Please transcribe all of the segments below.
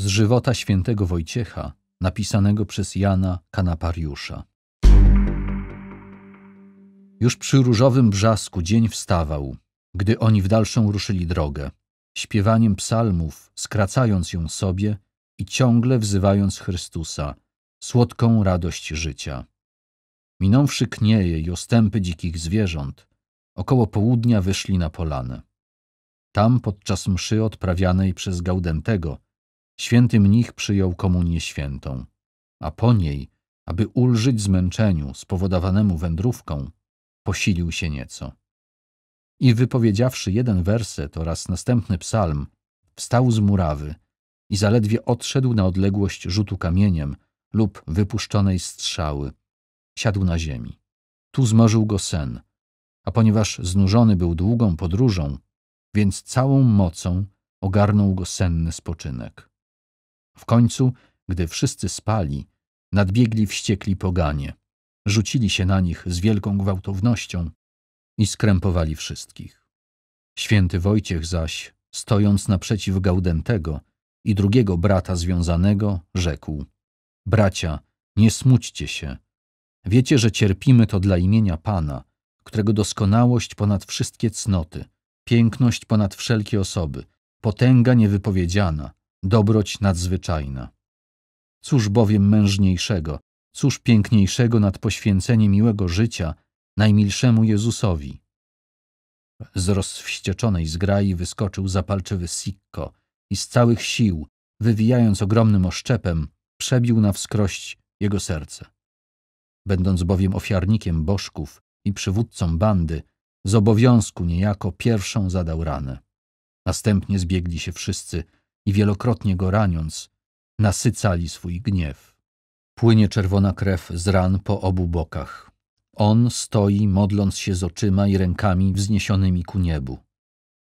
z żywota świętego Wojciecha, napisanego przez Jana Kanapariusza. Już przy różowym brzasku dzień wstawał, gdy oni w dalszą ruszyli drogę, śpiewaniem psalmów, skracając ją sobie i ciągle wzywając Chrystusa, słodką radość życia. Minąwszy knieje i ostępy dzikich zwierząt, około południa wyszli na polanę. Tam podczas mszy odprawianej przez Gaudentego Święty mnich przyjął komunię świętą, a po niej, aby ulżyć zmęczeniu spowodowanemu wędrówką, posilił się nieco. I wypowiedziawszy jeden werset oraz następny psalm, wstał z murawy i zaledwie odszedł na odległość rzutu kamieniem lub wypuszczonej strzały. Siadł na ziemi. Tu zmorzył go sen, a ponieważ znużony był długą podróżą, więc całą mocą ogarnął go senny spoczynek. W końcu, gdy wszyscy spali, nadbiegli wściekli poganie, rzucili się na nich z wielką gwałtownością i skrępowali wszystkich. Święty Wojciech zaś, stojąc naprzeciw Gaudentego i drugiego brata związanego, rzekł – Bracia, nie smućcie się. Wiecie, że cierpimy to dla imienia Pana, którego doskonałość ponad wszystkie cnoty, piękność ponad wszelkie osoby, potęga niewypowiedziana, dobroć nadzwyczajna. Cóż bowiem mężniejszego, cóż piękniejszego nad poświęcenie miłego życia najmilszemu Jezusowi? Z rozwścieczonej zgrai wyskoczył zapalczywy Sikko i z całych sił, wywijając ogromnym oszczepem, przebił na wskrość jego serce. Będąc bowiem ofiarnikiem bożków i przywódcą bandy, z obowiązku niejako pierwszą zadał ranę. Następnie zbiegli się wszyscy – i wielokrotnie go raniąc, nasycali swój gniew. Płynie czerwona krew z ran po obu bokach. On stoi, modląc się z oczyma i rękami wzniesionymi ku niebu.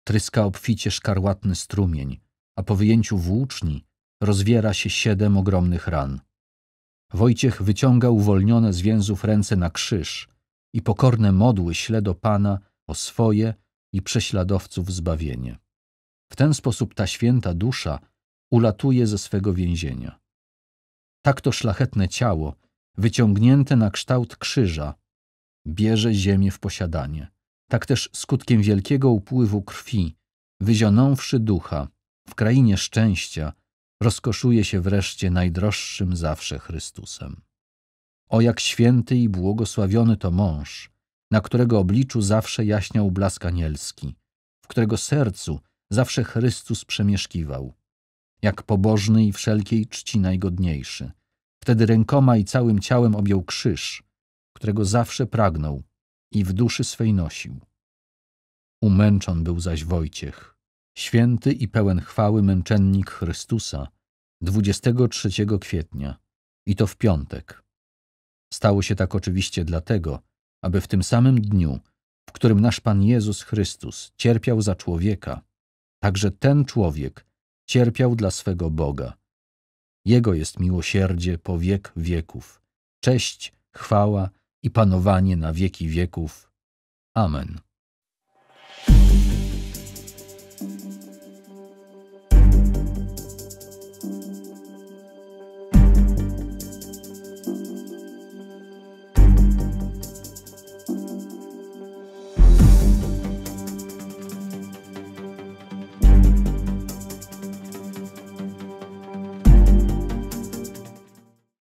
Tryska obficie szkarłatny strumień, a po wyjęciu włóczni rozwiera się siedem ogromnych ran. Wojciech wyciąga uwolnione z więzów ręce na krzyż i pokorne modły śle do Pana o swoje i prześladowców zbawienie. W ten sposób ta święta dusza ulatuje ze swego więzienia. Tak to szlachetne ciało, wyciągnięte na kształt krzyża, bierze ziemię w posiadanie. Tak też skutkiem wielkiego upływu krwi, wyzionąwszy ducha, w krainie szczęścia, rozkoszuje się wreszcie najdroższym zawsze Chrystusem. O jak święty i błogosławiony to mąż, na którego obliczu zawsze jaśniał blask anielski, w którego sercu zawsze Chrystus przemieszkiwał, jak pobożny i wszelkiej czci najgodniejszy. Wtedy rękoma i całym ciałem objął krzyż, którego zawsze pragnął i w duszy swej nosił. Umęczon był zaś Wojciech, święty i pełen chwały męczennik Chrystusa, 23 kwietnia, i to w piątek. Stało się tak oczywiście dlatego, aby w tym samym dniu, w którym nasz Pan Jezus Chrystus cierpiał za człowieka, Także ten człowiek cierpiał dla swego Boga. Jego jest miłosierdzie po wiek wieków. Cześć, chwała i panowanie na wieki wieków. Amen.